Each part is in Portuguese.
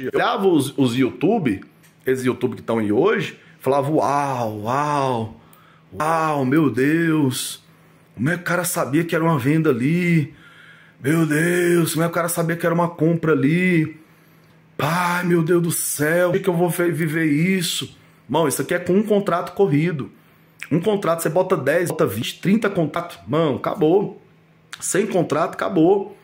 Eu olhava os, os YouTube, esses YouTube que estão aí hoje, falava: Uau, uau, uau, meu Deus, como é que o cara sabia que era uma venda ali? Meu Deus, como é que o cara sabia que era uma compra ali? Pai, meu Deus do céu, como é que eu vou viver isso? Mano, isso aqui é com um contrato corrido. Um contrato, você bota 10, bota 20, 30 contatos, Mano, acabou. Sem contrato, acabou.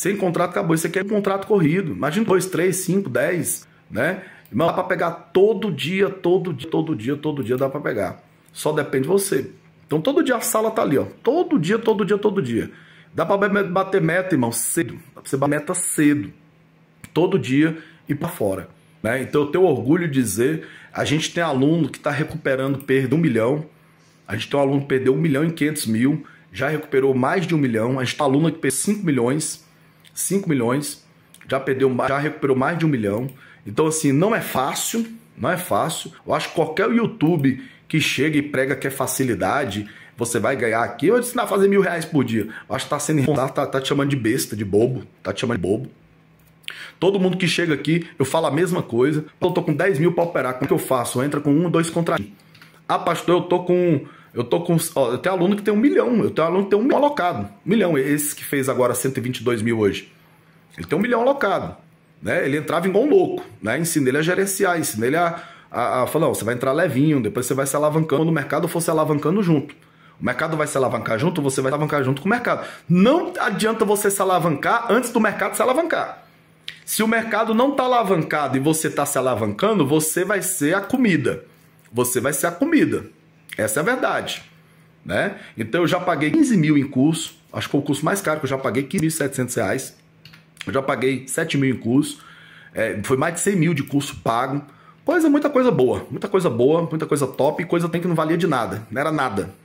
Sem contrato acabou. Isso aqui é um contrato corrido. Imagina 2, 3, 5, 10, né? Irmão, dá para pegar todo dia, todo dia, todo dia, todo dia dá para pegar. Só depende de você. Então todo dia a sala tá ali, ó. Todo dia, todo dia, todo dia. Dá para bater meta, irmão, cedo. Dá pra você bater meta cedo. Todo dia e para fora. Né? Então eu tenho orgulho de dizer, a gente tem aluno que está recuperando perda um milhão, a gente tem um aluno que perdeu um milhão e quinhentos mil, já recuperou mais de um milhão, a gente tem aluno que perdeu cinco milhões, 5 milhões, já perdeu, já recuperou mais de um milhão. Então, assim, não é fácil, não é fácil. Eu acho que qualquer YouTube que chega e prega que é facilidade, você vai ganhar aqui. Eu ensinar a fazer mil reais por dia. Eu acho que tá sendo tá, tá te chamando de besta, de bobo, tá te chamando de bobo. Todo mundo que chega aqui, eu falo a mesma coisa. Eu tô com 10 mil para operar, como é que eu faço? Entra com um, dois contra. Ah, pastor, eu tô com eu tô com. Ó, eu tenho aluno que tem um milhão. Eu tenho aluno que tem um milhão alocado. Um milhão. Esse que fez agora 122 mil hoje. Ele tem um milhão alocado. Né? Ele entrava igual um louco. Né? Ensinei ele a gerenciar, ensinei ele a. a, a falar, você vai entrar levinho, depois você vai se alavancando. Quando o mercado for se alavancando junto. O mercado vai se alavancar junto, você vai se alavancar junto com o mercado. Não adianta você se alavancar antes do mercado se alavancar. Se o mercado não está alavancado e você está se alavancando, você vai ser a comida. Você vai ser a comida. Essa é a verdade. Né? Então eu já paguei 15 mil em curso, acho que foi o curso mais caro que eu já paguei, 15.700 reais. Eu já paguei 7 mil em curso, é, foi mais de 100 mil de curso pago. Coisa, muita coisa boa, muita coisa boa, muita coisa top, coisa tem que não valia de nada, não era nada,